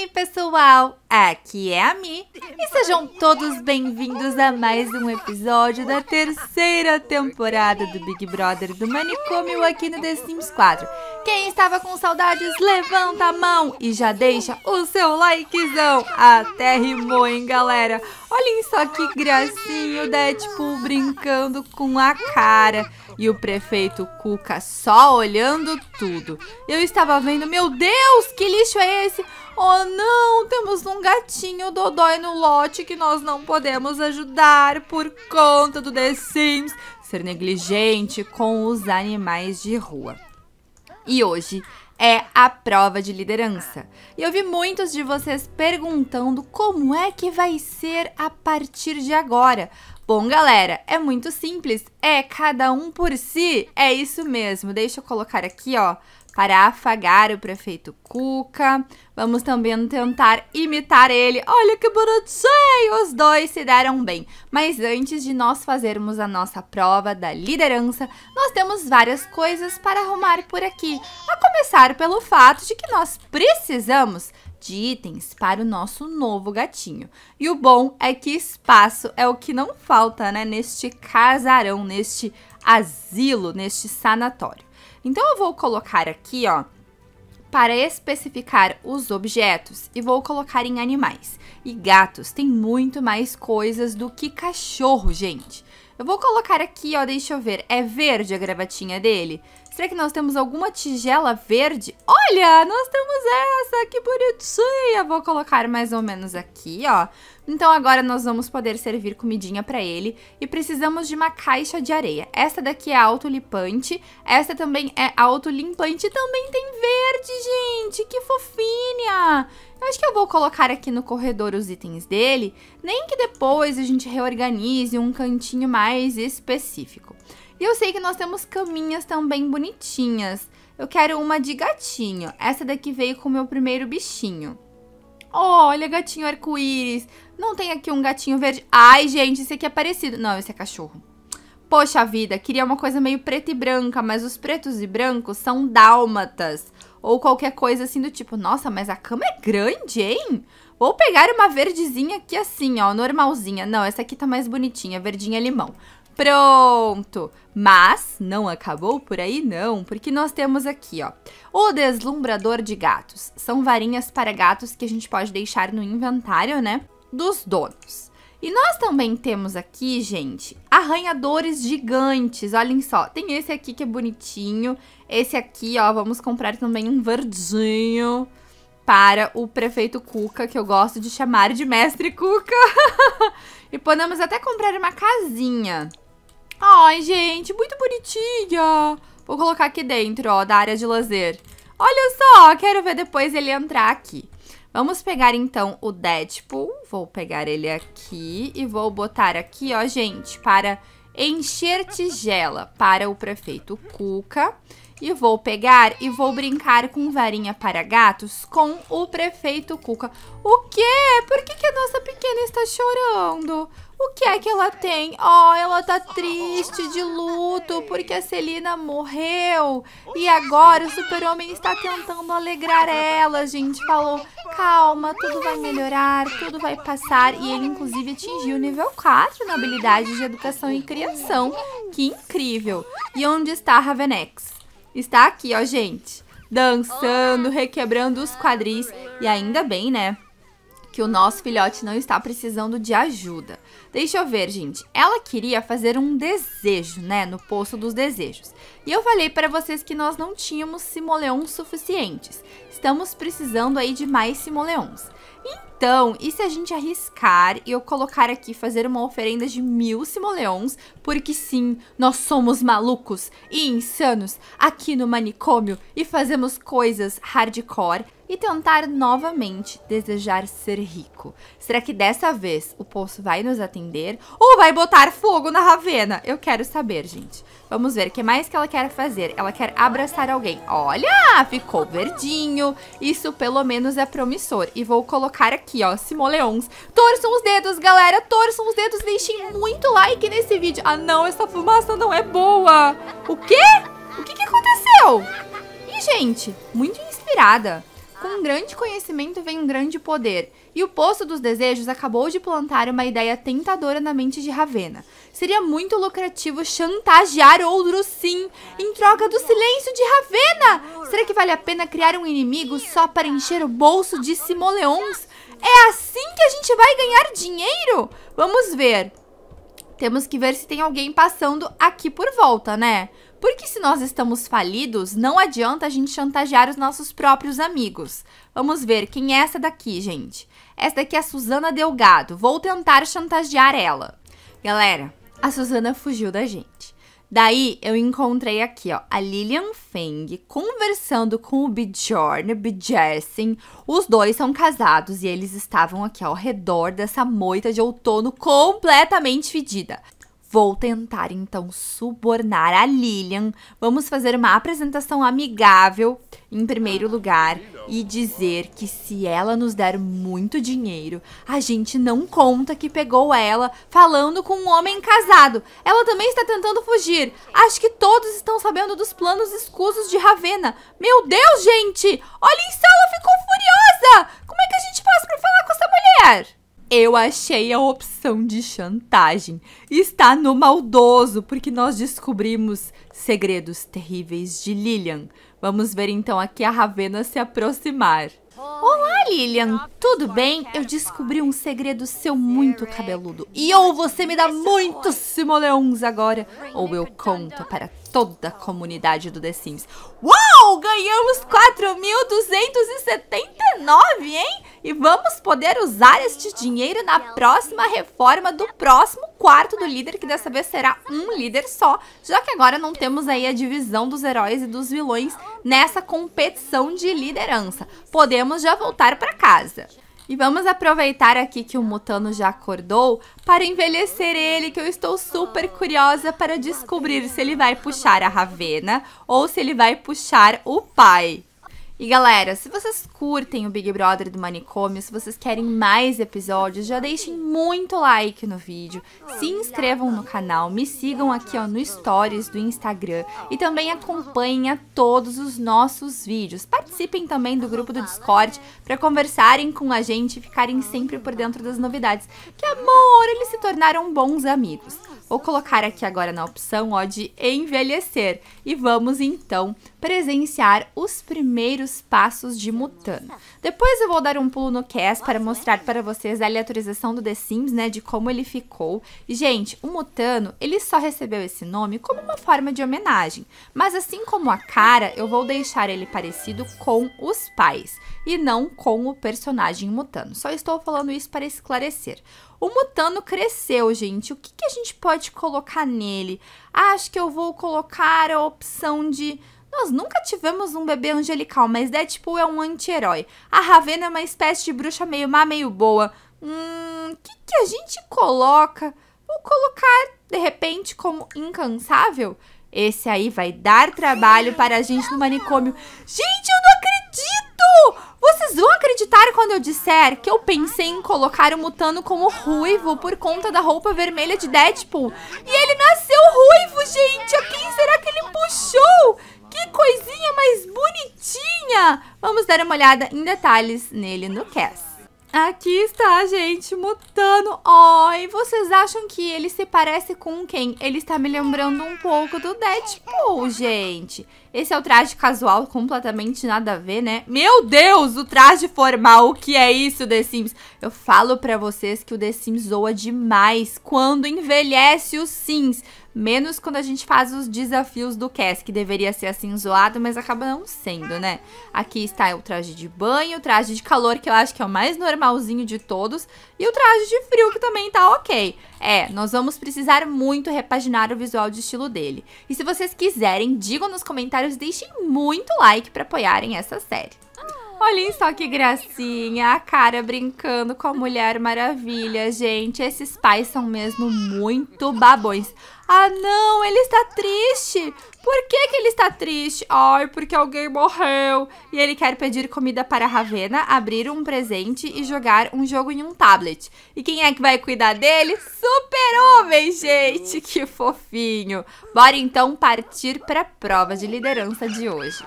Oi pessoal! Aqui é a Mi e sejam todos bem-vindos a mais um episódio da terceira temporada do Big Brother do Manicômio aqui no The Sims 4. Quem estava com saudades, levanta a mão e já deixa o seu likezão. Até rimou, hein, galera? Olhem só que gracinha o Deadpool brincando com a cara e o prefeito Cuca só olhando tudo. Eu estava vendo, meu Deus, que lixo é esse? Oh não, temos um gatinho dodói no lote que nós não podemos ajudar por conta do The Sims ser negligente com os animais de rua. E hoje é a prova de liderança. E eu vi muitos de vocês perguntando como é que vai ser a partir de agora. Bom, galera, é muito simples. É cada um por si. É isso mesmo. Deixa eu colocar aqui, ó, para afagar o prefeito Cuca. Vamos também tentar imitar ele. Olha que bonitinho! Os dois se deram bem. Mas antes de nós fazermos a nossa prova da liderança, nós temos várias coisas para arrumar por aqui. A começar pelo fato de que nós precisamos de itens para o nosso novo gatinho. E o bom é que espaço é o que não falta, né, neste casarão, neste asilo, neste sanatório. Então eu vou colocar aqui, ó, para especificar os objetos e vou colocar em animais. E gatos tem muito mais coisas do que cachorro, gente. Eu vou colocar aqui, ó, deixa eu ver. É verde a gravatinha dele? Será que nós temos alguma tigela verde? Olha, nós temos essa, que bonitinha. Vou colocar mais ou menos aqui, ó. Então agora nós vamos poder servir comidinha para ele e precisamos de uma caixa de areia. Esta daqui é autolipante, esta também é autolimpante e também tem verde, gente. Que fofinha. Acho que eu vou colocar aqui no corredor os itens dele, nem que depois a gente reorganize um cantinho mais específico. E eu sei que nós temos caminhas também bonitinhas. Eu quero uma de gatinho. Essa daqui veio com o meu primeiro bichinho. Olha, gatinho arco-íris. Não tem aqui um gatinho verde. Ai, gente, esse aqui é parecido. Não, esse é cachorro. Poxa vida, queria uma coisa meio preta e branca, mas os pretos e brancos são dálmatas. Ou qualquer coisa assim do tipo, nossa, mas a cama é grande, hein? Vou pegar uma verdezinha aqui assim, ó, normalzinha. Não, essa aqui tá mais bonitinha, verdinha limão. Pronto! Mas não acabou por aí não, porque nós temos aqui, ó, o deslumbrador de gatos. São varinhas para gatos que a gente pode deixar no inventário, né, dos donos. E nós também temos aqui, gente, arranhadores gigantes. Olhem só, tem esse aqui que é bonitinho. Esse aqui, ó, vamos comprar também um verdinho para o prefeito Cuca, que eu gosto de chamar de mestre Cuca. e podemos até comprar uma casinha. Ai, gente, muito bonitinha. Vou colocar aqui dentro, ó, da área de lazer. Olha só, quero ver depois ele entrar aqui. Vamos pegar então o Deadpool, vou pegar ele aqui e vou botar aqui, ó, gente, para encher tigela para o prefeito Cuca. E vou pegar e vou brincar com varinha para gatos com o prefeito Cuca. O quê? Por que, que a nossa pequena está chorando? O que é que ela tem? Oh, ela tá triste, de luto, porque a Celina morreu. E agora o super-homem está tentando alegrar ela, gente. Falou, calma, tudo vai melhorar, tudo vai passar. E ele, inclusive, atingiu o nível 4 na habilidade de educação e criação. Que incrível. E onde está a Ravenex? Está aqui, ó, gente. Dançando, requebrando os quadris. E ainda bem, né? que o nosso filhote não está precisando de ajuda. Deixa eu ver, gente. Ela queria fazer um desejo, né, no poço dos desejos. E eu falei para vocês que nós não tínhamos simoleons suficientes. Estamos precisando aí de mais simoleons. Então, e se a gente arriscar e eu colocar aqui fazer uma oferenda de mil simoleons, porque sim, nós somos malucos e insanos aqui no manicômio e fazemos coisas hardcore e tentar novamente desejar ser rico. Será que dessa vez o poço vai nos atender ou vai botar fogo na Ravena? Eu quero saber, gente. Vamos ver o que mais que ela quer fazer. Ela quer abraçar alguém. Olha, ficou verdinho. Isso pelo menos é promissor. E vou colocar colocar aqui, ó, Simoleons. Torçam os dedos, galera, torçam os dedos, deixem muito like nesse vídeo. Ah, não, essa fumaça não é boa. O quê? O que, que aconteceu? Ih, gente, muito inspirada. Com um grande conhecimento vem um grande poder, e o Poço dos Desejos acabou de plantar uma ideia tentadora na mente de Ravena. Seria muito lucrativo chantagear o sim, em troca do silêncio de Ravena! Será que vale a pena criar um inimigo só para encher o bolso de Simoleons? É assim que a gente vai ganhar dinheiro? Vamos ver. Temos que ver se tem alguém passando aqui por volta, né? Porque se nós estamos falidos, não adianta a gente chantagear os nossos próprios amigos. Vamos ver quem é essa daqui, gente. Essa daqui é a Suzana Delgado. Vou tentar chantagear ela. Galera, a Suzana fugiu da gente. Daí eu encontrei aqui, ó, a Lilian Feng conversando com o Bjorn, Bjersen. Os dois são casados e eles estavam aqui ao redor dessa moita de outono completamente fedida. Vou tentar então subornar a Lilian. Vamos fazer uma apresentação amigável em primeiro lugar e dizer que se ela nos der muito dinheiro, a gente não conta que pegou ela falando com um homem casado. Ela também está tentando fugir. Acho que todos estão sabendo dos planos escusos de Ravena. Meu Deus, gente! Olha só, ela ficou furiosa! Como é que a gente faz para falar com essa mulher? Eu achei a opção de chantagem. Está no maldoso, porque nós descobrimos segredos terríveis de Lilian. Vamos ver então aqui a Ravena se aproximar. Olá, Lilian! Tudo bem, eu descobri um segredo seu muito cabeludo. E ou você me dá muitos simoleons agora, ou eu conto para toda a comunidade do The Sims. Uau, ganhamos 4.279, hein? E vamos poder usar este dinheiro na próxima reforma do próximo quarto do líder, que dessa vez será um líder só, já que agora não temos aí a divisão dos heróis e dos vilões nessa competição de liderança. Podemos já voltar para casa. E vamos aproveitar aqui que o Mutano já acordou para envelhecer ele, que eu estou super curiosa para descobrir se ele vai puxar a Ravena ou se ele vai puxar o pai. E galera, se vocês curtem o Big Brother do Manicômio, se vocês querem mais episódios, já deixem muito like no vídeo, se inscrevam no canal, me sigam aqui ó, no Stories do Instagram e também acompanhem todos os nossos vídeos. Participem também do grupo do Discord para conversarem com a gente e ficarem sempre por dentro das novidades. Que amor, eles se tornaram bons amigos. Vou colocar aqui agora na opção ó, de envelhecer e vamos então presenciar os primeiros passos de Mutano. Depois eu vou dar um pulo no cast para mostrar para vocês a aleatorização do The Sims, né, de como ele ficou. gente, o Mutano, ele só recebeu esse nome como uma forma de homenagem, mas assim como a cara, eu vou deixar ele parecido com os pais e não com o personagem Mutano. Só estou falando isso para esclarecer. O Mutano cresceu, gente. O que, que a gente pode colocar nele? Ah, acho que eu vou colocar a opção de nós nunca tivemos um bebê angelical, mas Deadpool é um anti-herói. A Ravena é uma espécie de bruxa meio má, meio boa. Hum, o que, que a gente coloca? Vou colocar, de repente, como incansável? Esse aí vai dar trabalho para a gente no manicômio. Gente, eu não acredito! Vocês vão acreditar quando eu disser que eu pensei em colocar o Mutano como ruivo por conta da roupa vermelha de Deadpool? E ele nasceu ruivo, gente! A quem será que ele puxou? Que coisinha mais bonitinha! Vamos dar uma olhada em detalhes nele no cast. Aqui está, gente, Mutano. Oh, e vocês acham que ele se parece com quem? Ele está me lembrando um pouco do Deadpool, gente. Esse é o traje casual, completamente nada a ver, né? Meu Deus, o traje formal, o que é isso, The Sims? Eu falo pra vocês que o The Sims zoa demais quando envelhece os Sims. Menos quando a gente faz os desafios do Cass, que deveria ser assim zoado, mas acaba não sendo, né? Aqui está o traje de banho, o traje de calor, que eu acho que é o mais normalzinho de todos, e o traje de frio, que também tá ok. É, nós vamos precisar muito repaginar o visual de estilo dele. E se vocês quiserem, digam nos comentários, deixem muito like para apoiarem essa série. Olhem só que gracinha, a cara brincando com a Mulher Maravilha, gente. Esses pais são mesmo muito babões. Ah, não, ele está triste. Por que, que ele está triste? Ai, porque alguém morreu. E ele quer pedir comida para a Ravena, abrir um presente e jogar um jogo em um tablet. E quem é que vai cuidar dele? Super-Homem, gente! Que fofinho. Bora então partir para a prova de liderança de hoje.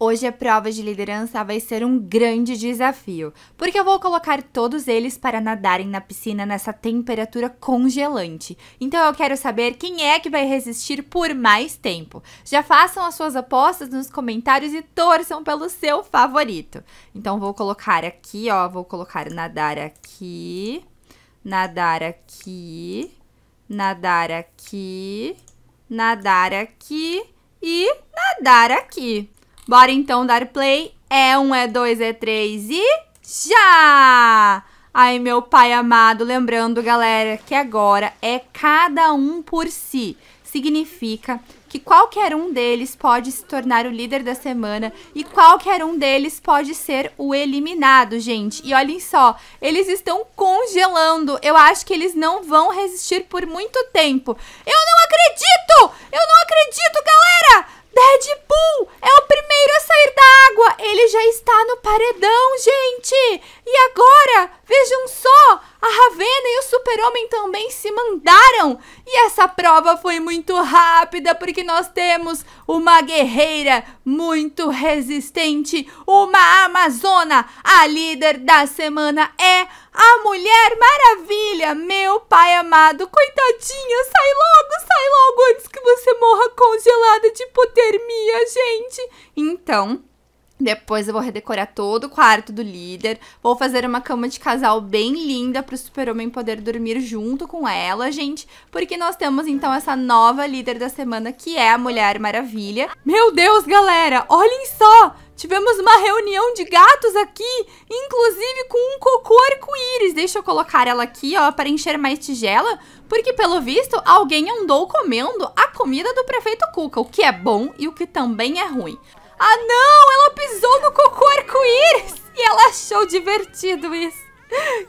Hoje a prova de liderança vai ser um grande desafio, porque eu vou colocar todos eles para nadarem na piscina nessa temperatura congelante. Então eu quero saber quem é que vai resistir por mais tempo. Já façam as suas apostas nos comentários e torçam pelo seu favorito. Então vou colocar aqui, ó, vou colocar nadar aqui, nadar aqui, nadar aqui, nadar aqui e nadar aqui. Bora então dar play. É um, é dois, é três e já! Ai, meu pai amado, lembrando, galera, que agora é cada um por si. Significa que qualquer um deles pode se tornar o líder da semana e qualquer um deles pode ser o eliminado, gente. E olhem só, eles estão congelando. Eu acho que eles não vão resistir por muito tempo. Eu não acredito! Eu não acredito, galera! Deadpool é o primeiro a sair da água! Ele já está no paredão, gente! E agora, vejam só! A Ravena e o Super-Homem também se mandaram! E essa prova foi muito rápida, porque nós temos uma guerreira muito resistente, uma Amazona! A líder da semana é a Mulher Maravilha, meu pai amado, coitadinha, sai logo, sai logo antes que você morra congelada de hipotermia, gente. Então, depois eu vou redecorar todo o quarto do líder. Vou fazer uma cama de casal bem linda para o super-homem poder dormir junto com ela, gente. Porque nós temos então essa nova líder da semana que é a Mulher Maravilha. Meu Deus, galera, olhem só! Tivemos uma reunião de gatos aqui, inclusive com um cocô arco-íris. Deixa eu colocar ela aqui, ó, para encher mais tigela, porque pelo visto alguém andou comendo a comida do prefeito Cuca, o que é bom e o que também é ruim. Ah não, ela pisou no cocô arco-íris e ela achou divertido isso.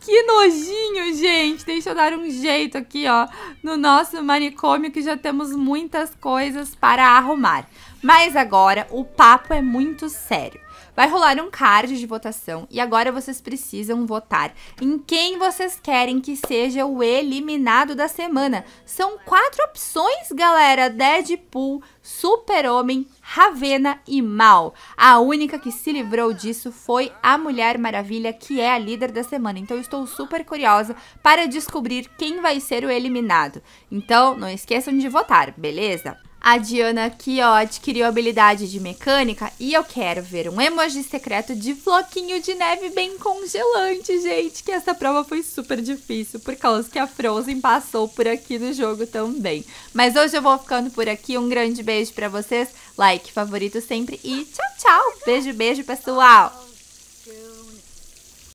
Que nojinho, gente. Deixa eu dar um jeito aqui, ó, no nosso manicômio que já temos muitas coisas para arrumar. Mas agora o papo é muito sério. Vai rolar um card de votação e agora vocês precisam votar em quem vocês querem que seja o eliminado da semana. São quatro opções, galera: Deadpool, Super-Homem, Ravena e Mal. A única que se livrou disso foi a Mulher Maravilha, que é a líder da semana. Então estou super curiosa para descobrir quem vai ser o eliminado. Então não esqueçam de votar, beleza? A Diana aqui, ó, adquiriu habilidade de mecânica e eu quero ver um emoji secreto de floquinho de neve bem congelante, gente, que essa prova foi super difícil por causa que a Frozen passou por aqui no jogo também. Mas hoje eu vou ficando por aqui, um grande beijo para vocês, like, favorito sempre e tchau, tchau. Beijo, beijo, pessoal.